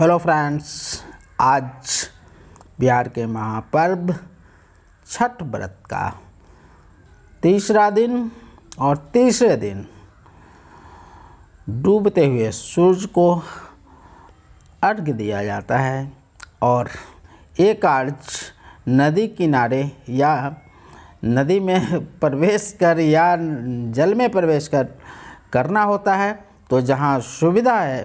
hello friends आज बिहार के महापर्व छठ व्रत का तीसरा दिन और तीसरे दिन डूबते हुए सूर्य को अर्घ दिया जाता है और ये कार्य नदी किनारे या नदी में प्रवेश कर या जल में प्रवेश कर करना होता है तो जहाँ सुविधा है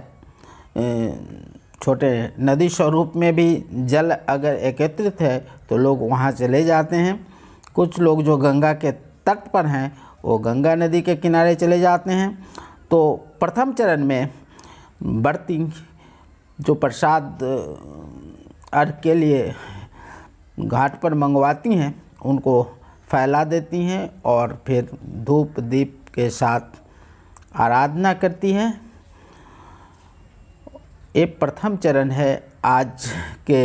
ए, छोटे नदी स्वरूप में भी जल अगर एकत्रित है तो लोग वहाँ चले जाते हैं कुछ लोग जो गंगा के तट पर हैं वो गंगा नदी के किनारे चले जाते हैं तो प्रथम चरण में बढ़ती जो प्रसाद अर्घ के लिए घाट पर मंगवाती हैं उनको फैला देती हैं और फिर धूप दीप के साथ आराधना करती हैं ये प्रथम चरण है आज के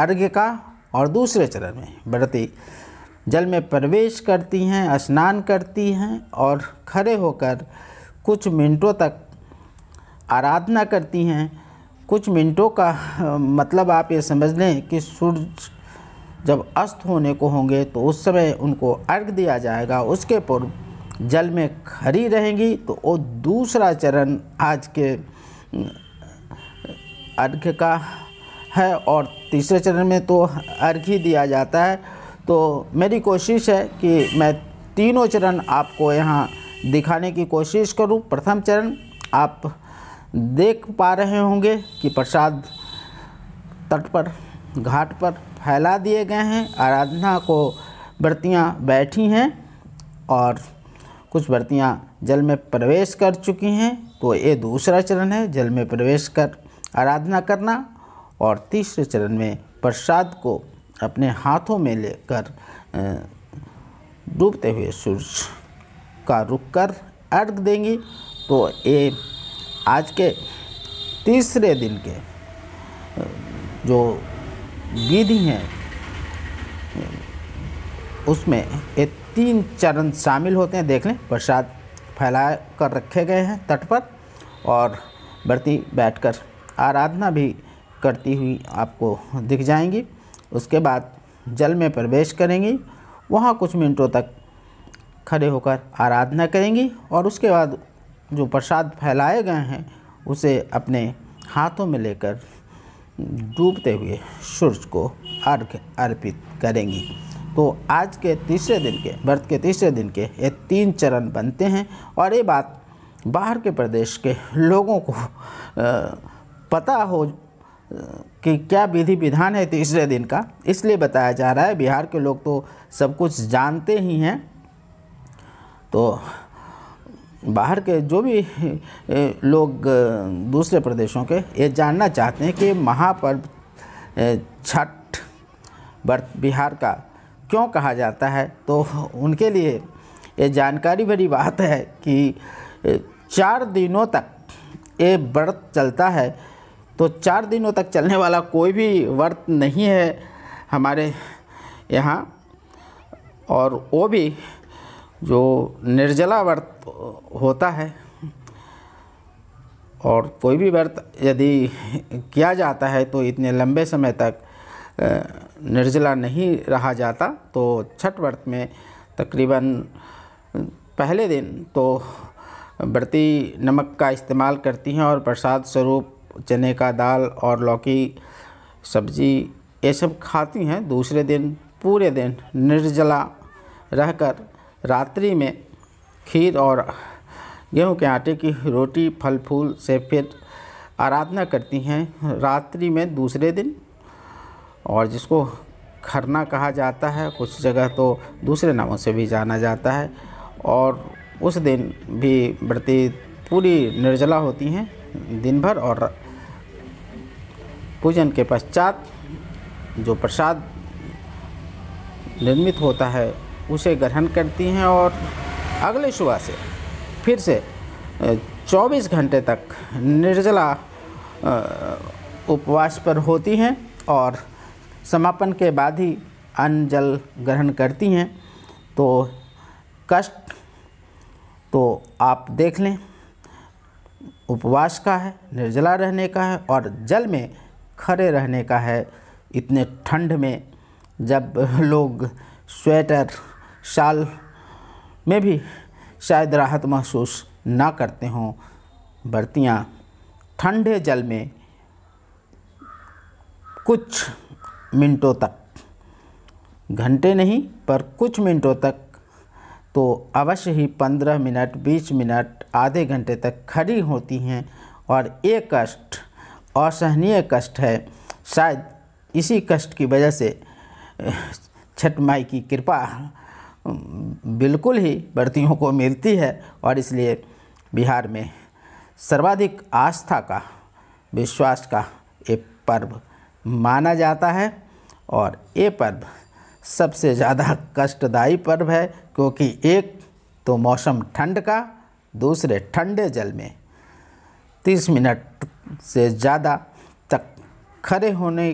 अर्घ्य का और दूसरे चरण में व्रती जल में प्रवेश करती हैं स्नान करती हैं और खड़े होकर कुछ मिनटों तक आराधना करती हैं कुछ मिनटों का मतलब आप ये समझ लें कि सूर्य जब अस्त होने को होंगे तो उस समय उनको अर्घ दिया जाएगा उसके पूर्व जल में खड़ी रहेंगी तो वो दूसरा चरण आज के अर्घ का है और तीसरे चरण में तो अर्घ ही दिया जाता है तो मेरी कोशिश है कि मैं तीनों चरण आपको यहाँ दिखाने की कोशिश करूँ प्रथम चरण आप देख पा रहे होंगे कि प्रसाद तट पर घाट पर फैला दिए गए हैं आराधना को व्रतियाँ बैठी हैं और कुछ व्रतियाँ जल में प्रवेश कर चुकी हैं तो ये दूसरा चरण है जल में प्रवेश कर आराधना करना और तीसरे चरण में प्रसाद को अपने हाथों में लेकर डूबते हुए सूर्य का रुक कर अर्घ देंगी तो ये आज के तीसरे दिन के जो विधि हैं उसमें ये तीन चरण शामिल होते हैं देख लें प्रसाद फैला कर रखे गए हैं तट पर और बढ़ती बैठकर आराधना भी करती हुई आपको दिख जाएंगी उसके बाद जल में प्रवेश करेंगी वहाँ कुछ मिनटों तक खड़े होकर आराधना करेंगी और उसके बाद जो प्रसाद फैलाए गए हैं उसे अपने हाथों में लेकर डूबते हुए सूर्य को अर्घ अर्पित करेंगी तो आज के तीसरे दिन के व्रत के तीसरे दिन के ये तीन चरण बनते हैं और ये बात बाहर के प्रदेश के लोगों को आ, पता हो कि क्या विधि विधान है तीसरे दिन का इसलिए बताया जा रहा है बिहार के लोग तो सब कुछ जानते ही हैं तो बाहर के जो भी लोग दूसरे प्रदेशों के ये जानना चाहते हैं कि महापर्व छठ व्रत बिहार का क्यों कहा जाता है तो उनके लिए ये जानकारी भरी बात है कि चार दिनों तक ये व्रत चलता है तो चार दिनों तक चलने वाला कोई भी व्रत नहीं है हमारे यहाँ और वो भी जो निर्जला व्रत होता है और कोई भी व्रत यदि किया जाता है तो इतने लंबे समय तक निर्जला नहीं रहा जाता तो छठ व्रत में तकरीबन पहले दिन तो व्रती नमक का इस्तेमाल करती हैं और प्रसाद स्वरूप चने का दाल और लौकी सब्जी ये सब खाती हैं दूसरे दिन पूरे दिन निर्जला रहकर रात्रि में खीर और गेहूं के आटे की रोटी फल फूल से फिर आराधना करती हैं रात्रि में दूसरे दिन और जिसको खरना कहा जाता है कुछ जगह तो दूसरे नामों से भी जाना जाता है और उस दिन भी व्रती पूरी निर्जला होती हैं दिन भर और पूजन के पश्चात जो प्रसाद निर्मित होता है उसे ग्रहण करती हैं और अगले सुबह से फिर से 24 घंटे तक निर्जला उपवास पर होती हैं और समापन के बाद ही अन्न जल ग्रहण करती हैं तो कष्ट तो आप देख लें उपवास का है निर्जला रहने का है और जल में खड़े रहने का है इतने ठंड में जब लोग स्वेटर शाल में भी शायद राहत महसूस ना करते हों बर्तियाँ ठंडे जल में कुछ मिनटों तक घंटे नहीं पर कुछ मिनटों तक तो अवश्य ही पंद्रह मिनट बीस मिनट आधे घंटे तक खड़ी होती हैं और एक कष्ट असहनीय कष्ट है शायद इसी कष्ट की वजह से छठ माई की कृपा बिल्कुल ही व्रतियों को मिलती है और इसलिए बिहार में सर्वाधिक आस्था का विश्वास का ये पर्व माना जाता है और ये पर्व सबसे ज़्यादा कष्टदायी पर्व है क्योंकि एक तो मौसम ठंड का दूसरे ठंडे जल में तीस मिनट से ज़्यादा तक खड़े होने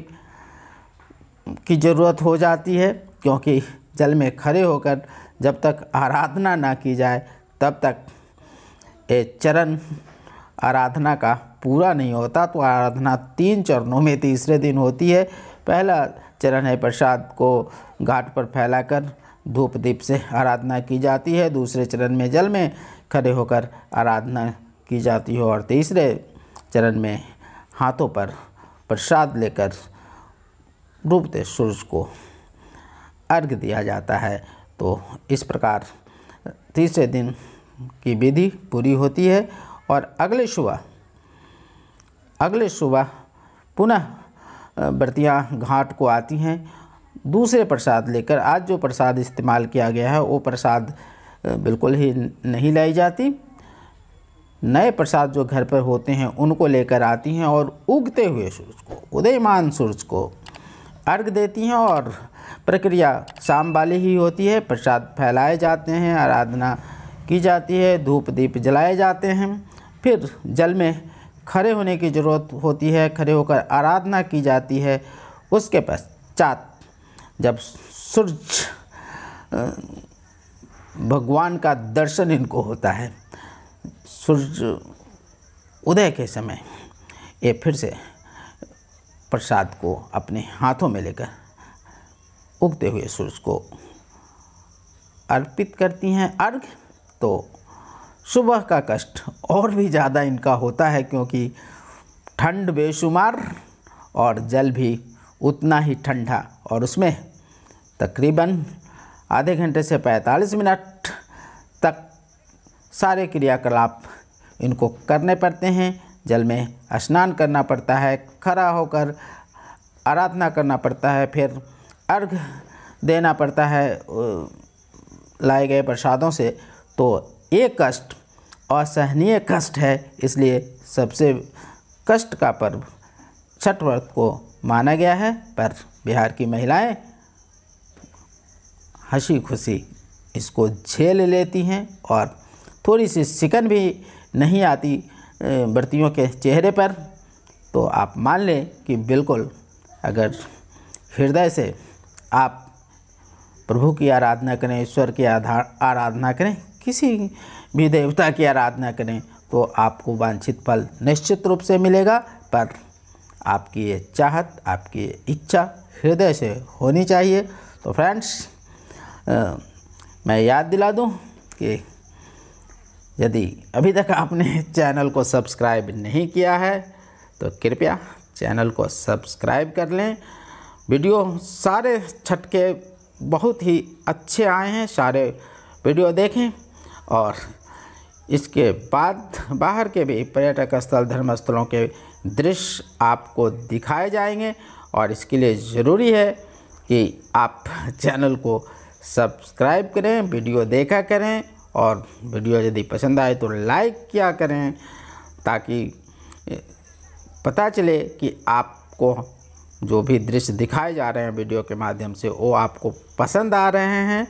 की ज़रूरत हो जाती है क्योंकि जल में खड़े होकर जब तक आराधना ना की जाए तब तक ये चरण आराधना का पूरा नहीं होता तो आराधना तीन चरणों में तीसरे दिन होती है पहला चरण है प्रसाद को घाट पर फैलाकर धूप दीप से आराधना की जाती है दूसरे चरण में जल में खड़े होकर आराधना की जाती है और तीसरे चरण में हाथों पर प्रसाद लेकर डूबते सूर्य को अर्घ दिया जाता है तो इस प्रकार तीसरे दिन की विधि पूरी होती है और अगले सुबह अगले सुबह पुनः बर्तियाँ घाट को आती हैं दूसरे प्रसाद लेकर आज जो प्रसाद इस्तेमाल किया गया है वो प्रसाद बिल्कुल ही नहीं लाई जाती नए प्रसाद जो घर पर होते हैं उनको लेकर आती हैं और उगते हुए सूर्य को उदयमान सूर्य को अर्घ देती हैं और प्रक्रिया शाम वाली ही होती है प्रसाद फैलाए जाते हैं आराधना की जाती है धूप दीप जलाए जाते हैं फिर जल में खड़े होने की ज़रूरत होती है खड़े होकर आराधना की जाती है उसके पश्चात जब सूर्य भगवान का दर्शन इनको होता है सूर्य उदय के समय ये फिर से प्रसाद को अपने हाथों में लेकर उगते हुए सूर्य को अर्पित करती हैं अर्घ तो सुबह का कष्ट और भी ज़्यादा इनका होता है क्योंकि ठंड बेशुमार और जल भी उतना ही ठंडा और उसमें तकरीबन आधे घंटे से 45 मिनट तक सारे क्रियाकलाप इनको करने पड़ते हैं जल में स्नान करना पड़ता है खड़ा होकर आराधना करना पड़ता है फिर अर्घ देना पड़ता है लाए गए प्रसादों से तो ये कष्ट असहनीय कष्ट है इसलिए सबसे कष्ट का पर्व छठ व्रत को माना गया है पर बिहार की महिलाएं हंसी खुशी इसको झेल लेती हैं और थोड़ी सी सिकन भी नहीं आती व्रतियों के चेहरे पर तो आप मान लें कि बिल्कुल अगर हृदय से आप प्रभु की आराधना करें ईश्वर की आराधना करें किसी भी देवता की आराधना करें तो आपको वांछित फल निश्चित रूप से मिलेगा पर आपकी ये चाहत आपकी ये इच्छा हृदय से होनी चाहिए तो फ्रेंड्स मैं याद दिला दूं कि यदि अभी तक आपने चैनल को सब्सक्राइब नहीं किया है तो कृपया चैनल को सब्सक्राइब कर लें वीडियो सारे छटके बहुत ही अच्छे आए हैं सारे वीडियो देखें और इसके बाद बाहर के भी पर्यटक स्थल धर्मस्थलों के दृश्य आपको दिखाए जाएंगे और इसके लिए ज़रूरी है कि आप चैनल को सब्सक्राइब करें वीडियो देखा करें और वीडियो यदि पसंद आए तो लाइक किया करें ताकि पता चले कि आपको जो भी दृश्य दिखाए जा रहे हैं वीडियो के माध्यम से वो आपको पसंद आ रहे हैं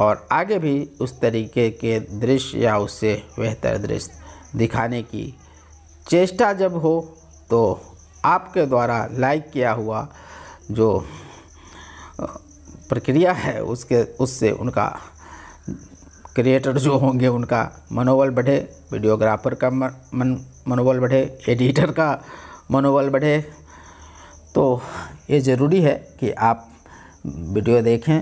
और आगे भी उस तरीके के दृश्य या उससे बेहतर दृश्य दिखाने की चेष्टा जब हो तो आपके द्वारा लाइक किया हुआ जो प्रक्रिया है उसके उससे उनका क्रिएटर जो होंगे उनका मनोबल बढ़े वीडियोग्राफर का मन मनोबल बढ़े एडिटर का मनोबल बढ़े तो ये ज़रूरी है कि आप वीडियो देखें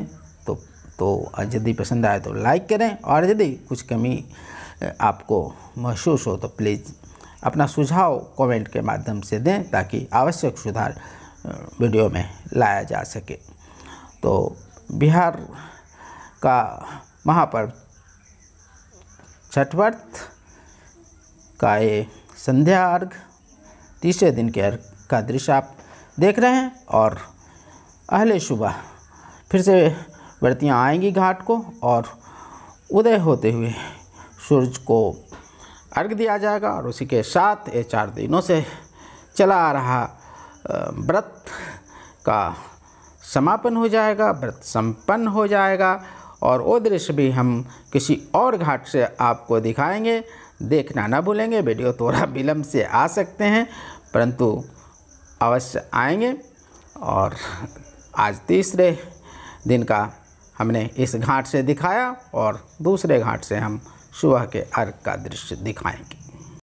तो तो यदि पसंद आए तो लाइक करें और यदि कुछ कमी आपको महसूस हो तो प्लीज़ अपना सुझाव कमेंट के माध्यम से दें ताकि आवश्यक सुधार वीडियो में लाया जा सके तो बिहार का महापर्व छठ व्रत का ये संध्या अर्घ तीसरे दिन के अर्घ का दृश्य आप देख रहे हैं और अहले सुबह फिर से व्रतियाँ आएंगी घाट को और उदय होते हुए सूरज को अर्घ दिया जाएगा और उसी के साथ ये चार दिनों से चला आ रहा व्रत का समापन हो जाएगा व्रत संपन्न हो जाएगा और वो दृश्य भी हम किसी और घाट से आपको दिखाएंगे देखना ना भूलेंगे वीडियो थोड़ा विलम्ब से आ सकते हैं परंतु अवश्य आएंगे और आज तीसरे दिन का हमने इस घाट से दिखाया और दूसरे घाट से हम सुबह के अर्घ का दृश्य दिखाएंगे